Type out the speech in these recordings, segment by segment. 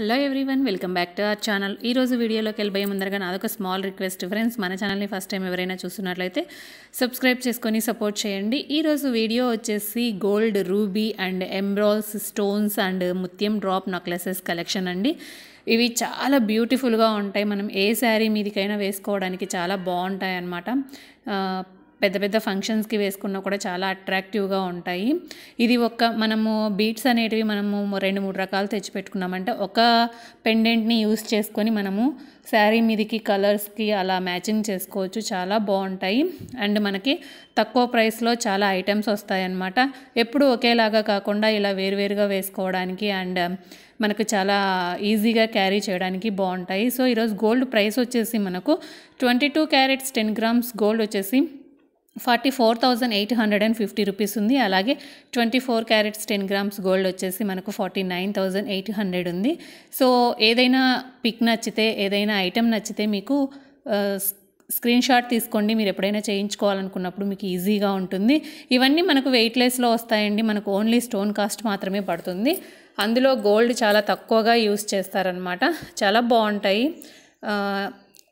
hello everyone welcome back to our channel ఈ రోజు వీడియోలోకి వెళ్ళిపోయే ముందరగా నాదొక స్మాల్ రిక్వెస్ట్ ఫ్రెండ్స్ మన ఛానల్ని ఫస్ట్ టైం ఎవరైనా చూస్తున్నట్లయితే సబ్స్క్రైబ్ చేసుకొని సపోర్ట్ చేయండి ఈరోజు వీడియో వచ్చేసి gold ruby and emeralds stones and ముత్యం డ్రాప్ నెక్లెసెస్ కలెక్షన్ అండి ఇవి చాలా బ్యూటిఫుల్గా ఉంటాయి మనం ఏ శారీ మీదికైనా వేసుకోవడానికి చాలా బాగుంటాయి అన్నమాట పెద్ద పెద్ద ఫంక్షన్స్కి వేసుకున్నా కూడా చాలా అట్రాక్టివ్గా ఉంటాయి ఇది ఒక మనము బీట్స్ అనేటివి మనము రెండు మూడు రకాలు తెచ్చి పెట్టుకున్నామంటే ఒక పెండెంట్ని యూస్ చేసుకొని మనము శారీ మీదకి కలర్స్కి అలా మ్యాచింగ్ చేసుకోవచ్చు చాలా బాగుంటాయి అండ్ మనకి తక్కువ ప్రైస్లో చాలా ఐటమ్స్ వస్తాయన్నమాట ఎప్పుడు ఒకేలాగా కాకుండా ఇలా వేరువేరుగా వేసుకోవడానికి అండ్ um, మనకు చాలా ఈజీగా క్యారీ చేయడానికి బాగుంటాయి సో ఈరోజు గోల్డ్ ప్రైస్ వచ్చేసి మనకు twenty two carats ten grams gold వచ్చేసి forty four thousand eight hundred and fifty rupees ఉంది అలాగే twenty four carats ten grams gold వచ్చేసి మనకు forty nine thousand eight hundred ఉంది సో ఏదైనా పిక్ నచ్చితే ఏదైనా ఐటెం నచ్చితే మీకు స్క్రీన్ షాట్ తీసుకోండి మీరు ఎప్పుడైనా చేయించుకోవాలనుకున్నప్పుడు మీకు ఈజీగా ఉంటుంది ఇవన్నీ మనకు వెయిట్లెస్లో వస్తాయండి మనకు ఓన్లీ స్టోన్ కాస్ట్ మాత్రమే పడుతుంది అందులో గోల్డ్ చాలా తక్కువగా యూస్ చేస్తారనమాట చాలా బాగుంటాయి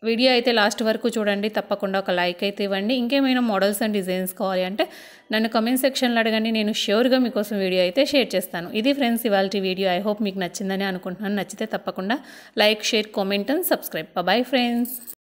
వీడియో అయితే లాస్ట్ వరకు చూడండి తప్పకుండా ఒక లైక్ అయితే ఇవ్వండి ఇంకేమైనా మోడల్స్ అండ్ డిజైన్స్ కావాలి అంటే నన్ను కమెంట్ సెక్షన్లో అడగండి నేను ష్యూర్గా మీకోసం వీడియో అయితే షేర్ చేస్తాను ఇది ఫ్రెండ్స్ ఇవాళ వీడియో ఐ హోప్ మీకు నచ్చిందని అనుకుంటున్నాను నచ్చితే తప్పకుండా like share comment and subscribe bye friends